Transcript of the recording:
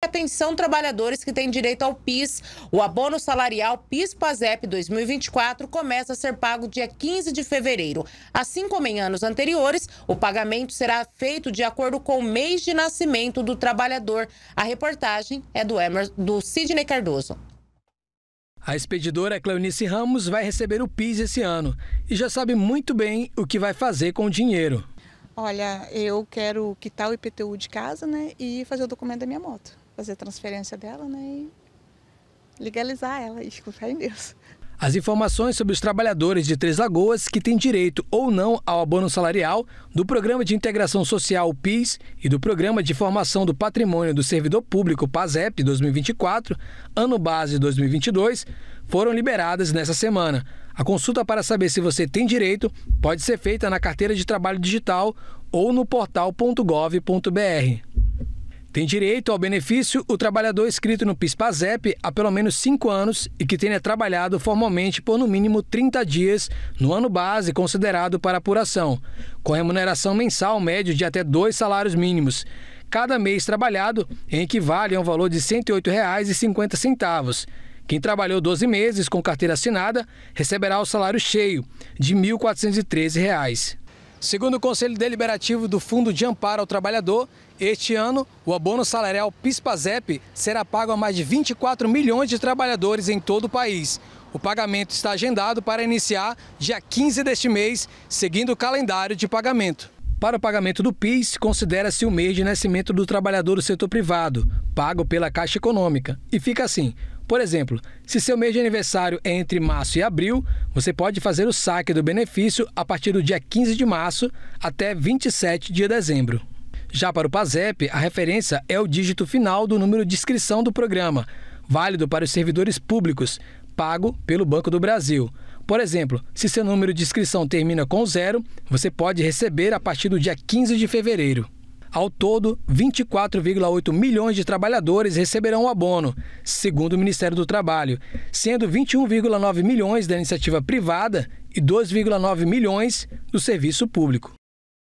Atenção, trabalhadores que têm direito ao PIS. O abono salarial PIS-PASEP 2024 começa a ser pago dia 15 de fevereiro. Assim como em anos anteriores, o pagamento será feito de acordo com o mês de nascimento do trabalhador. A reportagem é do, Emerson, do Sidney Cardoso. A expedidora Cleonice Ramos vai receber o PIS esse ano e já sabe muito bem o que vai fazer com o dinheiro. Olha, eu quero quitar o IPTU de casa né, e fazer o documento da minha moto fazer a transferência dela né, e legalizar ela e confiar em Deus. As informações sobre os trabalhadores de Três Lagoas que têm direito ou não ao abono salarial, do Programa de Integração Social PIS e do Programa de Formação do Patrimônio do Servidor Público PASEP 2024, ano base 2022, foram liberadas nessa semana. A consulta para saber se você tem direito pode ser feita na carteira de trabalho digital ou no portal.gov.br tem direito ao benefício o trabalhador inscrito no PIS-PASEP há pelo menos cinco anos e que tenha trabalhado formalmente por no mínimo 30 dias no ano base considerado para apuração, com remuneração mensal média de até dois salários mínimos. Cada mês trabalhado equivale a um valor de R$ 108,50. Quem trabalhou 12 meses com carteira assinada receberá o salário cheio de R$ 1.413. Segundo o Conselho Deliberativo do Fundo de Amparo ao Trabalhador, este ano o abono salarial PISPAZEP será pago a mais de 24 milhões de trabalhadores em todo o país. O pagamento está agendado para iniciar dia 15 deste mês, seguindo o calendário de pagamento. Para o pagamento do PIS, considera-se o mês de nascimento do trabalhador do setor privado, pago pela Caixa Econômica, e fica assim: por exemplo, se seu mês de aniversário é entre março e abril, você pode fazer o saque do benefício a partir do dia 15 de março até 27 de dezembro. Já para o PASEP, a referência é o dígito final do número de inscrição do programa, válido para os servidores públicos, pago pelo Banco do Brasil. Por exemplo, se seu número de inscrição termina com zero, você pode receber a partir do dia 15 de fevereiro. Ao todo, 24,8 milhões de trabalhadores receberão o abono, segundo o Ministério do Trabalho, sendo 21,9 milhões da iniciativa privada e 2,9 milhões do serviço público.